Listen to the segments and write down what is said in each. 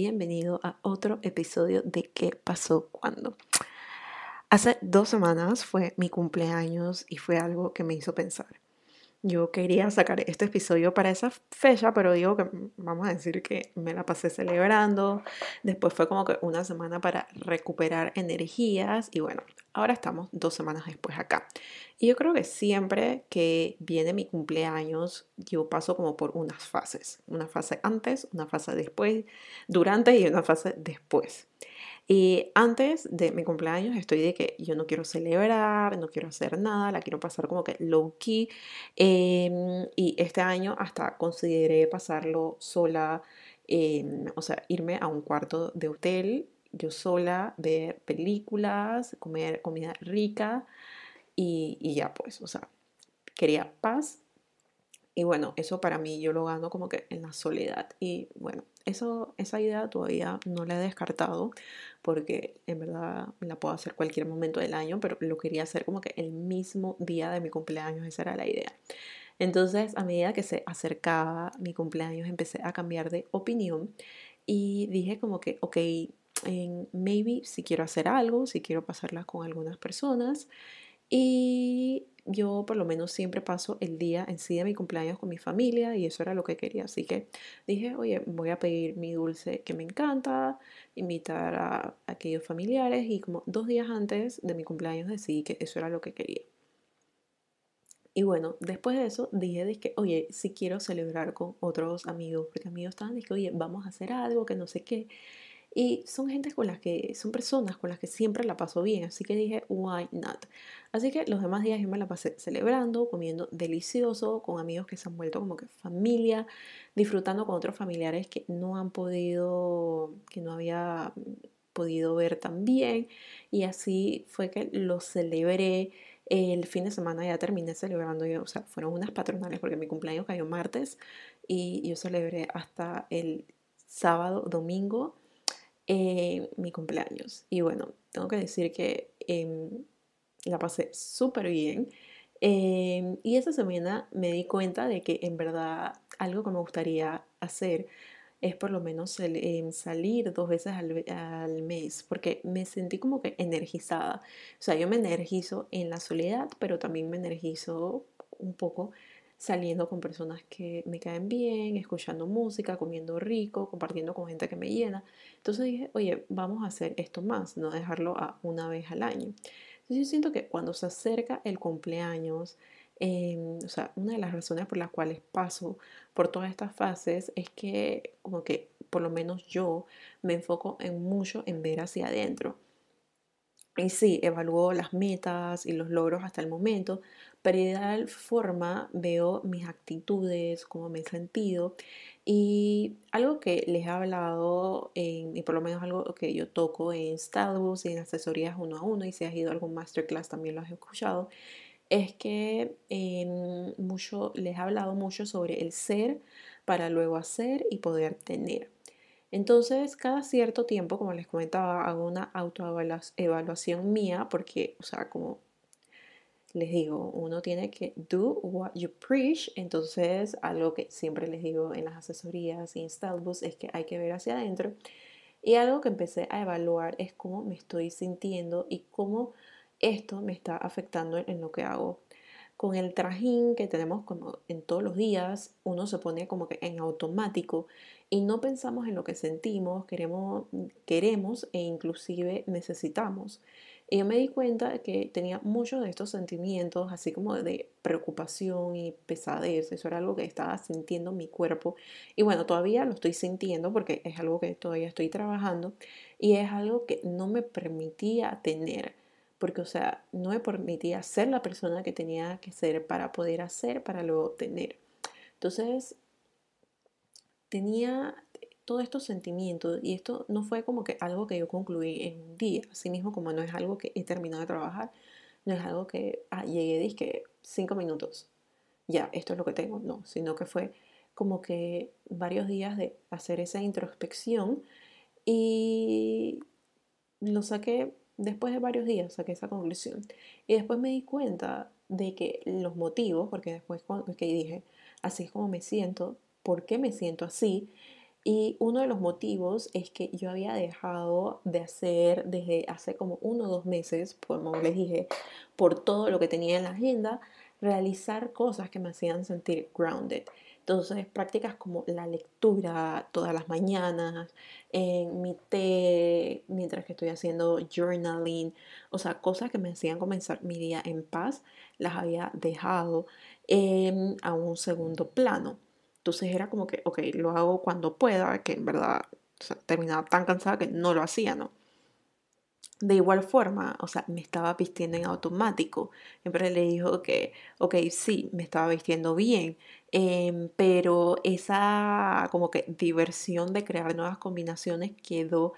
bienvenido a otro episodio de ¿Qué pasó cuando? Hace dos semanas fue mi cumpleaños y fue algo que me hizo pensar. Yo quería sacar este episodio para esa fecha, pero digo que mm, vamos a decir que me la pasé celebrando. Después fue como que una semana para recuperar energías y bueno, ahora estamos dos semanas después acá. Y yo creo que siempre que viene mi cumpleaños, yo paso como por unas fases. Una fase antes, una fase después, durante y una fase después. Y antes de mi cumpleaños estoy de que yo no quiero celebrar, no quiero hacer nada, la quiero pasar como que low key. Em, y este año hasta consideré pasarlo sola, em, o sea, irme a un cuarto de hotel, yo sola, ver películas, comer comida rica y, y ya pues, o sea, quería paz y bueno, eso para mí yo lo gano como que en la soledad. Y bueno, eso, esa idea todavía no la he descartado porque en verdad la puedo hacer cualquier momento del año, pero lo quería hacer como que el mismo día de mi cumpleaños, esa era la idea. Entonces, a medida que se acercaba mi cumpleaños, empecé a cambiar de opinión y dije como que, ok, maybe si quiero hacer algo, si quiero pasarla con algunas personas y yo por lo menos siempre paso el día en sí de mi cumpleaños con mi familia y eso era lo que quería. Así que dije, oye, voy a pedir mi dulce que me encanta, invitar a aquellos familiares y como dos días antes de mi cumpleaños decidí que eso era lo que quería. Y bueno, después de eso dije, oye, si quiero celebrar con otros amigos, porque amigos estaban, dije, oye, vamos a hacer algo, que no sé qué. Y son con las que, son personas con las que siempre la paso bien, así que dije, why not? Así que los demás días yo me la pasé celebrando, comiendo delicioso, con amigos que se han vuelto como que familia, disfrutando con otros familiares que no han podido, que no había podido ver tan bien Y así fue que lo celebré. El fin de semana ya terminé celebrando, yo, o sea, fueron unas patronales porque mi cumpleaños cayó martes y yo celebré hasta el sábado, domingo mi cumpleaños. Y bueno, tengo que decir que em, la pasé súper bien. Em, y esa semana me di cuenta de que en verdad algo que me gustaría hacer es por lo menos em, salir dos veces al, al, mes, porque me sentí como que energizada. O sea, yo me energizo en la soledad, pero también me energizo un poco saliendo con personas que me caen bien, escuchando música, comiendo rico, compartiendo con gente que me llena. Entonces dije, oye, vamos a hacer esto más, no dejarlo a una vez al año. Entonces yo siento que cuando se acerca el cumpleaños, em, o sea, una de las razones por las cuales paso por todas estas fases es que como que por lo menos yo me enfoco en mucho en ver hacia adentro. Y sí, evalúo las metas y los logros hasta el momento, pero de tal forma veo mis actitudes, cómo me he sentido. Y algo que les he hablado, y por lo menos algo que yo toco en Status y en asesorías uno a uno, y si has ido a algún masterclass también lo has escuchado, es que em, mucho, les he hablado mucho sobre el ser para luego hacer y poder tener. Entonces, cada cierto tiempo, como les comentaba, hago una autoevaluación mía porque, o sea, como les digo, uno tiene que do what you preach. Entonces, algo que siempre les digo en las asesorías y en es que hay que ver hacia adentro. Y algo que empecé a evaluar es cómo me estoy sintiendo y cómo esto me está afectando en lo que hago. Con el trajín que tenemos como en todos los días, uno se pone como que en automático y no pensamos en lo que sentimos, queremos, queremos e inclusive necesitamos. Y yo me di cuenta que tenía muchos de estos sentimientos, así como de preocupación y pesadez. Eso era algo que estaba sintiendo mi cuerpo. Y bueno, todavía lo estoy sintiendo porque es algo que todavía estoy trabajando y es algo que no me permitía tener. Porque, o sea, no me permitía ser la persona que tenía que ser para poder hacer, para luego tener. Entonces, tenía todos estos sentimientos y esto no fue como que algo que yo concluí en un día, así mismo como no es algo que he terminado de trabajar, no es algo que ah, llegué llegué dije cinco minutos, ya, esto es lo que tengo, no, sino que fue como que varios días de hacer esa introspección y lo saqué después de varios días, saqué esa conclusión. Y después me di cuenta de que los motivos, porque después que dije, así es como me siento, por qué me siento así. Y uno de los motivos es que yo había dejado de hacer desde hace como uno o dos meses, como les dije, por todo lo que tenía en la agenda, realizar cosas que me hacían sentir grounded. Entonces, prácticas como la lectura todas las mañanas, en eh, mi té, mientras que estoy haciendo journaling, o sea, cosas que me hacían comenzar mi día en paz, las había dejado a un segundo plano. Entonces era como que, ok, lo hago cuando pueda, que en verdad terminaba tan cansada que no lo hacía, ¿no? De igual forma, o sea, me estaba vistiendo en automático. Siempre le dijo que, ok, sí, me estaba vistiendo bien, em, pero esa como que diversión de crear nuevas combinaciones quedó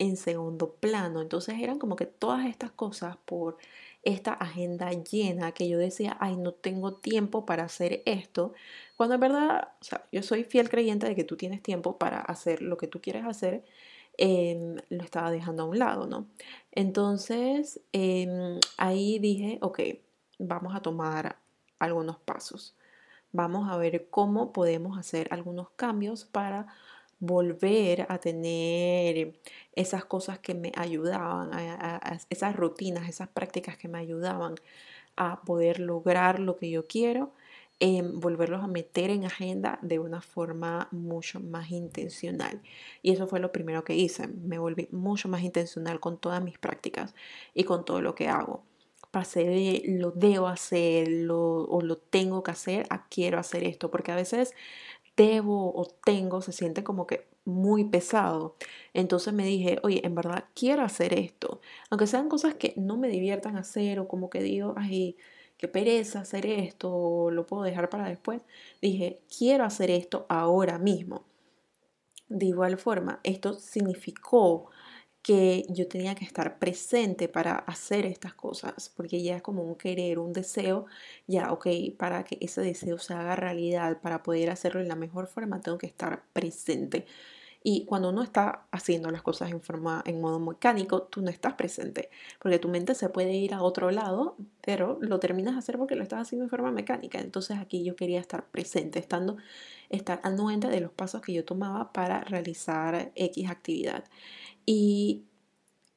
en segundo plano. Entonces eran como que todas estas cosas por esta agenda llena que yo decía, ay, no tengo tiempo para hacer esto, cuando en verdad, o sea, yo soy fiel creyente de que tú tienes tiempo para hacer lo que tú quieres hacer, em, lo estaba dejando a un lado, ¿no? Entonces, em, ahí dije, ok, vamos a tomar algunos pasos. Vamos a ver cómo podemos hacer algunos cambios para volver a tener esas cosas que me ayudaban, a, esas rutinas, esas prácticas que me ayudaban a poder lograr lo que yo quiero, em, volverlos a meter en agenda de una forma mucho más intencional. Y eso fue lo primero que hice, me volví mucho más intencional con todas mis prácticas y con todo lo que hago pasé de lo debo hacer o lo tengo que hacer a quiero hacer esto, porque a veces debo o tengo se siente como que muy pesado. Entonces me dije, oye, en verdad quiero hacer esto. Aunque sean cosas que no me diviertan hacer o como que digo, ay, qué pereza hacer esto, lo puedo dejar para después. Dije, quiero hacer esto ahora mismo. De igual forma, esto significó que yo tenía que estar presente para hacer estas cosas, porque ya es como un querer, un deseo, ya, ok, para que ese deseo se haga realidad, para poder hacerlo en la mejor forma, tengo que estar presente. Y cuando uno está haciendo las cosas en forma, en modo mecánico, tú no estás presente, porque tu mente se puede ir a otro lado, pero lo terminas de hacer porque lo estás haciendo en forma mecánica. Entonces aquí yo quería estar presente, estando, estar anuente de los pasos que yo tomaba para realizar X actividad. Y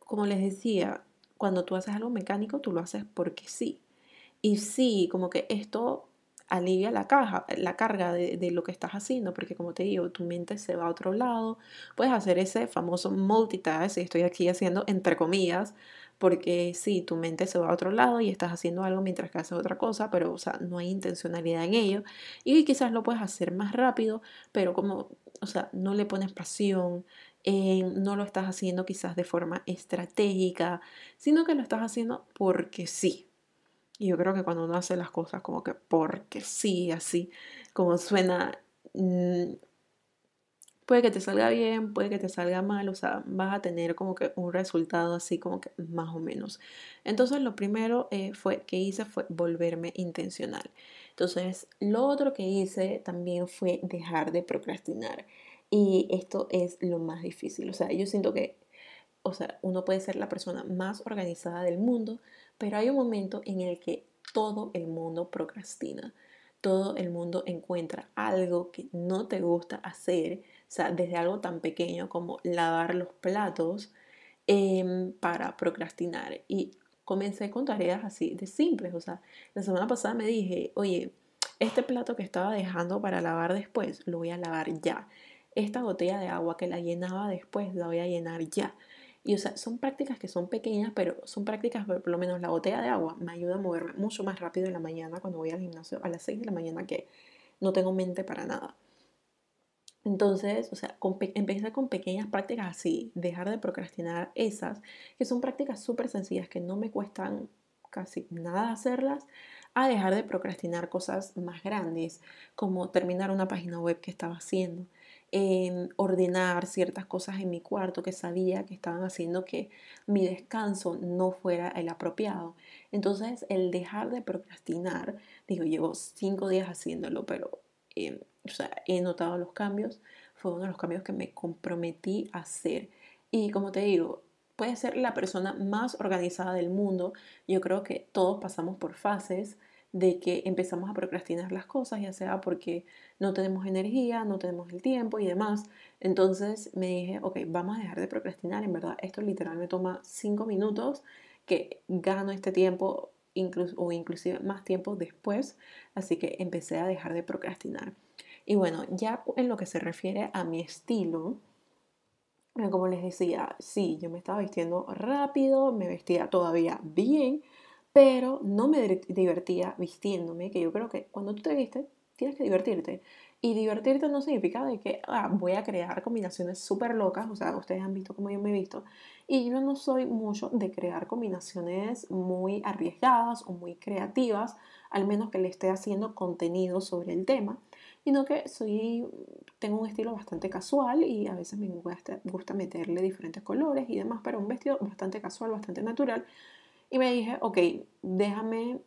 como les decía, cuando tú haces algo mecánico, tú lo haces porque sí. Y sí, como que esto alivia la, caja, la carga de, lo que estás haciendo, porque como te digo, tu mente se va a otro lado, puedes hacer ese famoso multitask, estoy aquí haciendo entre comillas, porque sí, tu mente se va a otro lado y estás haciendo algo mientras que haces otra cosa, pero o sea, no hay intencionalidad en ello, y quizás lo puedes hacer más rápido, pero como, o sea, no le pones pasión, eh, no lo estás haciendo quizás de forma estratégica, sino que lo estás haciendo porque sí, y yo creo que cuando uno hace las cosas como que porque sí, así, como suena, mm, puede que te salga bien, puede que te salga mal, o sea, vas a tener como que un resultado así como que más o menos. Entonces lo primero eh, fue que hice fue volverme intencional. Entonces lo otro que hice también fue dejar de procrastinar. Y esto es lo más difícil. O sea, yo siento que o sea, uno puede ser la persona más organizada del mundo, pero hay un momento en el que todo el mundo procrastina. Todo el mundo encuentra algo que no te gusta hacer, o sea, desde algo tan pequeño como lavar los platos em, para procrastinar. Y comencé con tareas así de simples, o sea, la semana pasada me dije, oye, este plato que estaba dejando para lavar después, lo voy a lavar ya. Esta botella de agua que la llenaba después, la voy a llenar ya. Y o sea, son prácticas que son pequeñas, pero son prácticas, por lo menos la botella de agua me ayuda a moverme mucho más rápido en la mañana cuando voy al gimnasio a las 6 de la mañana que no tengo mente para nada. Entonces, o sea, empezar con pequeñas prácticas así, dejar de procrastinar esas, que son prácticas súper sencillas que no me cuestan casi nada hacerlas, a dejar de procrastinar cosas más grandes, como terminar una página web que estaba haciendo, ordenar ciertas cosas en mi cuarto que sabía que estaban haciendo que mi descanso no fuera el apropiado. Entonces, el dejar de procrastinar, digo, llevo cinco días haciéndolo, pero em, he notado los cambios. Fue uno de los cambios que me comprometí a hacer. Y como te digo, puede ser la persona más organizada del mundo. Yo creo que todos pasamos por fases de que empezamos a procrastinar las cosas, ya sea porque no tenemos energía, no tenemos el tiempo y demás. Entonces me dije, ok, vamos a dejar de procrastinar, en verdad, esto literalmente me toma cinco minutos, que gano este tiempo incluso, o inclusive más tiempo después, así que empecé a dejar de procrastinar. Y bueno, ya en lo que se refiere a mi estilo, como les decía, sí, yo me estaba vistiendo rápido, me vestía todavía bien, pero no me divertía vistiéndome, que yo creo que cuando tú te viste, tienes que divertirte. Y divertirte no significa de que ah, voy a crear combinaciones súper locas, o sea, ustedes han visto cómo yo me he visto, y yo no soy mucho de crear combinaciones muy arriesgadas o muy creativas, al menos que le esté haciendo contenido sobre el tema, sino que soy, tengo un estilo bastante casual y a veces me gusta, gusta meterle diferentes colores y demás, pero un vestido bastante casual, bastante natural, y me dije, ok, déjame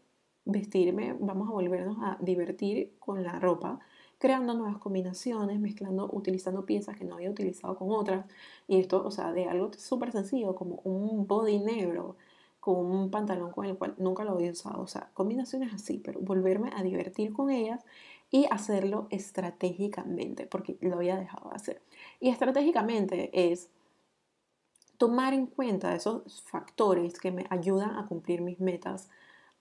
vestirme, vamos a volvernos a divertir con la ropa, creando nuevas combinaciones, mezclando, utilizando piezas que no había utilizado con otras. Y esto, o sea, de algo súper sencillo, como un body negro con un pantalón con el cual nunca lo había usado. O sea, combinaciones así, pero volverme a divertir con ellas y hacerlo estratégicamente, porque lo había dejado de hacer. Y estratégicamente es tomar en cuenta esos factores que me ayudan a cumplir mis metas,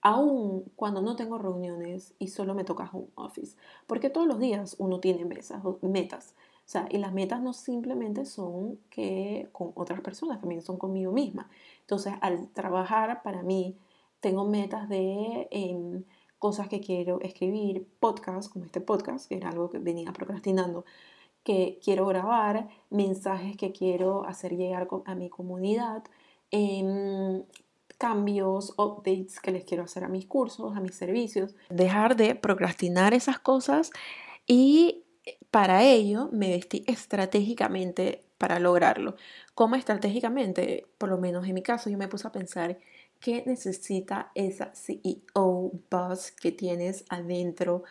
aún cuando no tengo reuniones y solo me toca home office, porque todos los días uno tiene mesas, metas. O sea, y las metas no simplemente son que con otras personas, también son conmigo misma. Entonces, al trabajar para mí, tengo metas de em, cosas que quiero escribir, podcasts como este podcast, que era algo que venía procrastinando que quiero grabar, mensajes que quiero hacer llegar a mi comunidad, em, cambios, updates que les quiero hacer a mis cursos, a mis servicios. Dejar de procrastinar esas cosas y para ello me vestí estratégicamente para lograrlo. ¿Cómo estratégicamente? Por lo menos en mi caso yo me puse a pensar qué necesita esa CEO Buzz que tienes adentro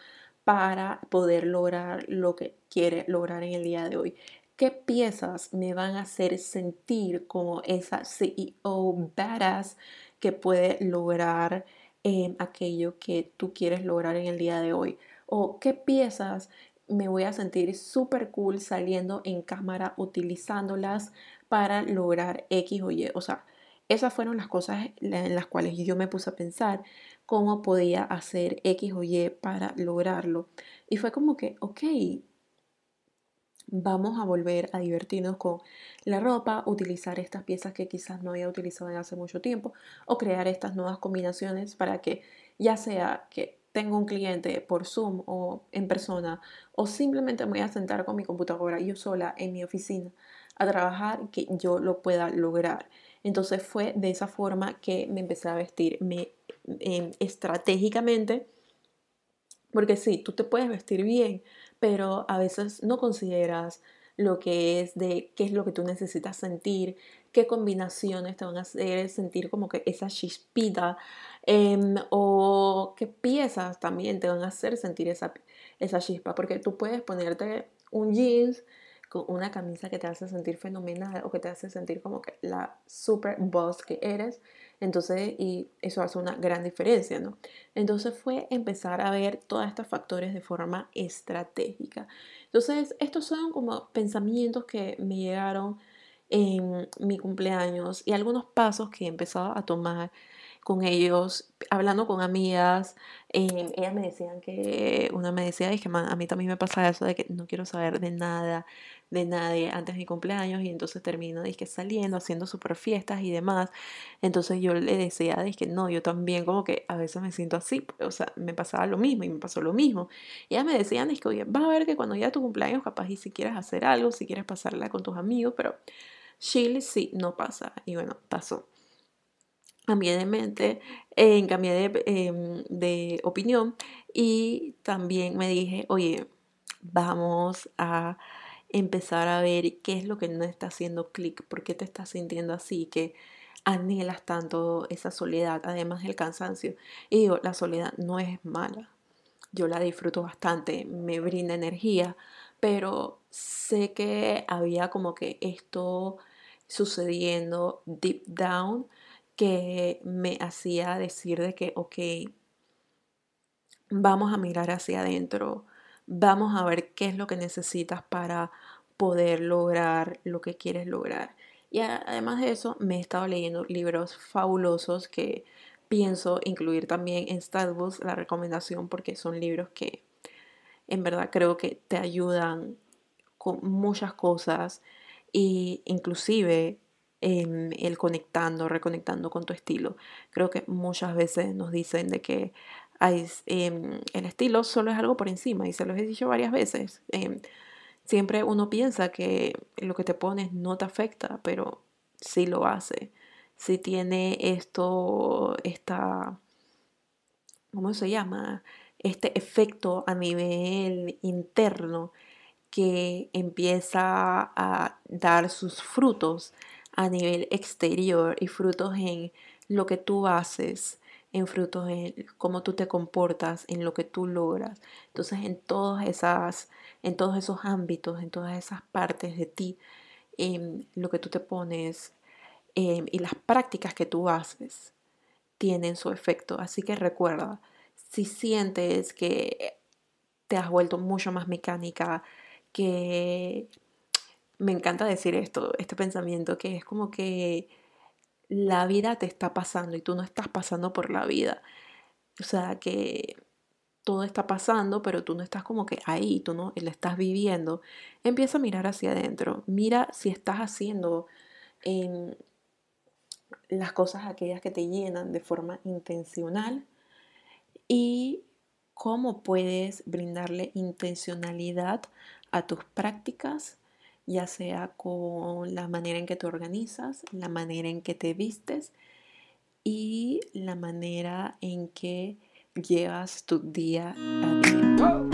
para poder lograr lo que quiere lograr en el día de hoy. ¿Qué piezas me van a hacer sentir como esa CEO badass que puede lograr em, aquello que tú quieres lograr en el día de hoy? ¿O qué piezas me voy a sentir súper cool saliendo en cámara utilizándolas para lograr X o Y? O sea, esas fueron las cosas en las cuales yo me puse a pensar cómo podía hacer X o Y para lograrlo. Y fue como que, ok, vamos a volver a divertirnos con la ropa, utilizar estas piezas que quizás no había utilizado en hace mucho tiempo o crear estas nuevas combinaciones para que ya sea que tengo un cliente por Zoom o en persona o simplemente me voy a sentar con mi computadora yo sola en mi oficina a trabajar que yo lo pueda lograr. Entonces fue de esa forma que me empecé a vestir. Me estratégicamente, porque sí, tú te puedes vestir bien, pero a veces no consideras lo que es de qué es lo que tú necesitas sentir, qué combinaciones te van a hacer sentir como que esa chispita em, o qué piezas también te van a hacer sentir esa, esa chispa, porque tú puedes ponerte un jeans con una camisa que te hace sentir fenomenal o que te hace sentir como que la super boss que eres entonces, y eso hace una gran diferencia, ¿no? Entonces fue empezar a ver todos estos factores de forma estratégica. Entonces, estos son como pensamientos que me llegaron en mi cumpleaños y algunos pasos que he empezado a tomar con ellos, hablando con amigas. Eh, ellas me decían que, una me decía, es que a mí también me pasa eso de que no quiero saber de nada, de nadie antes de mi cumpleaños y entonces termino que saliendo, haciendo super fiestas y demás. Entonces yo le decía, que no, yo también como que a veces me siento así, o sea, me pasaba lo mismo y me pasó lo mismo. Y ellas me decían, que oye, vas a ver que cuando ya tu cumpleaños capaz y si quieres hacer algo, si quieres pasarla con tus amigos, pero Chile sí, no pasa. Y bueno, pasó cambié de mente, eh, cambié em, de, opinión y también me dije, oye, vamos a empezar a ver qué es lo que no está haciendo clic, por qué te estás sintiendo así, que anhelas tanto esa soledad, además del cansancio. Y digo, la soledad no es mala, yo la disfruto bastante, me brinda energía, pero sé que había como que esto sucediendo deep down que me hacía decir de que, ok, vamos a mirar hacia adentro, vamos a ver qué es lo que necesitas para poder lograr lo que quieres lograr. Y además de eso, me he estado leyendo libros fabulosos que pienso incluir también en Starbucks la recomendación porque son libros que en verdad creo que te ayudan con muchas cosas e inclusive Em, el conectando, reconectando con tu estilo. Creo que muchas veces nos dicen de que em, el estilo solo es algo por encima y se los he dicho varias veces. Em, siempre uno piensa que lo que te pones no te afecta, pero sí lo hace. Si tiene esto, esta, ¿cómo se llama? Este efecto a nivel interno que empieza a dar sus frutos a nivel exterior y frutos en lo que tú haces, en frutos en cómo tú te comportas, en lo que tú logras. Entonces, en todas esas, en todos esos ámbitos, en todas esas partes de ti, en em, lo que tú te pones em, y las prácticas que tú haces tienen su efecto. Así que recuerda, si sientes que te has vuelto mucho más mecánica, que me encanta decir esto, este pensamiento, que es como que la vida te está pasando y tú no estás pasando por la vida. O sea, que todo está pasando, pero tú no estás como que ahí, tú no lo estás viviendo. Empieza a mirar hacia adentro. Mira si estás haciendo em, las cosas aquellas que te llenan de forma intencional y cómo puedes brindarle intencionalidad a tus prácticas ya sea con la manera en que te organizas, la manera en que te vistes y la manera en que llevas tu día a día.